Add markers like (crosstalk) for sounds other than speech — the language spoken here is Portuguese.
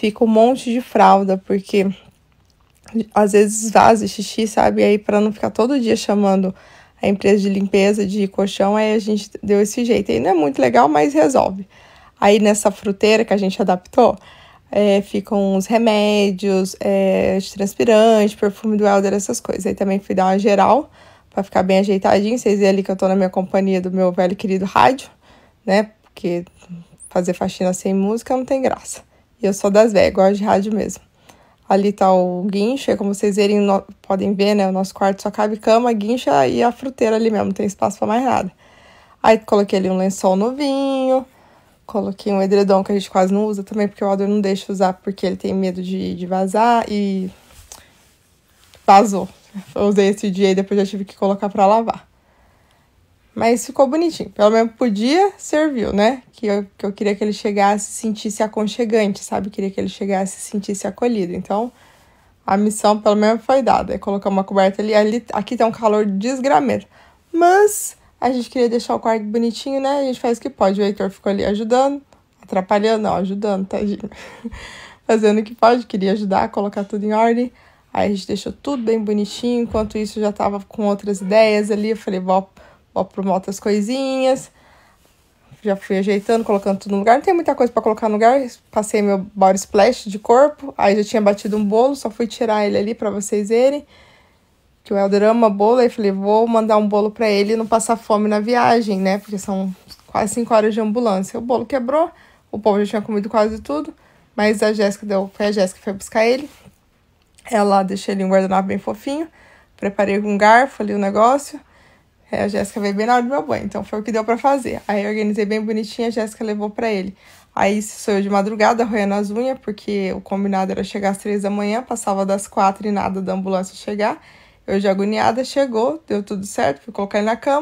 fica um monte de fralda, porque às vezes vaza xixi, sabe? E aí, para não ficar todo dia chamando a empresa de limpeza de colchão, aí a gente deu esse jeito. E não é muito legal, mas resolve. Aí nessa fruteira que a gente adaptou, é, ficam os remédios, é, transpirante, perfume do Elder, essas coisas. Aí também fui dar uma geral para ficar bem ajeitadinho. Vocês veem ali que eu tô na minha companhia do meu velho querido rádio, né? Porque fazer faxina sem música não tem graça. E eu sou das velhas, gosto de rádio mesmo. Ali tá o guincho, é como vocês verem, no... podem ver, né? O nosso quarto só cabe cama, guincha e a fruteira ali mesmo, não tem espaço para mais nada. Aí coloquei ali um lençol novinho, coloquei um edredom que a gente quase não usa também, porque o Alder não deixa usar porque ele tem medo de, de vazar e vazou. Eu usei esse dia e depois já tive que colocar para lavar. Mas ficou bonitinho. Pelo menos podia, serviu, né? Que eu, que eu queria que ele chegasse e sentisse aconchegante, sabe? Eu queria que ele chegasse e sentisse acolhido. Então, a missão pelo menos foi dada. É colocar uma coberta ali. ali aqui tá um calor desgramento. Mas a gente queria deixar o quarto bonitinho, né? A gente faz o que pode. O Heitor ficou ali ajudando, atrapalhando, não, ajudando, tadinho. (laughs) Fazendo o que pode, queria ajudar, colocar tudo em ordem. Aí a gente deixou tudo bem bonitinho. Enquanto isso, já tava com outras ideias ali. Eu falei, vou Ó, promoto as coisinhas. Já fui ajeitando, colocando tudo no lugar. Não tem muita coisa para colocar no lugar. Passei meu body splash de corpo. Aí já tinha batido um bolo, só fui tirar ele ali para vocês verem. Que o Helder ama bolo. Aí falei, vou mandar um bolo para ele não passar fome na viagem, né? Porque são quase 5 horas de ambulância. O bolo quebrou, o povo já tinha comido quase tudo. Mas a Jéssica deu, foi a Jéssica que foi buscar ele. Ela deixei ele um guardanapo bem fofinho. Preparei com um garfo ali o um negócio. É, a Jéssica veio bem na hora do meu banho, então foi o que deu para fazer. Aí eu organizei bem bonitinho, a Jéssica levou para ele. Aí sou eu de madrugada, roendo as unhas, porque o combinado era chegar às três da manhã, passava das quatro e nada da ambulância chegar. Eu de agoniada, chegou, deu tudo certo, fui colocar ele na cama.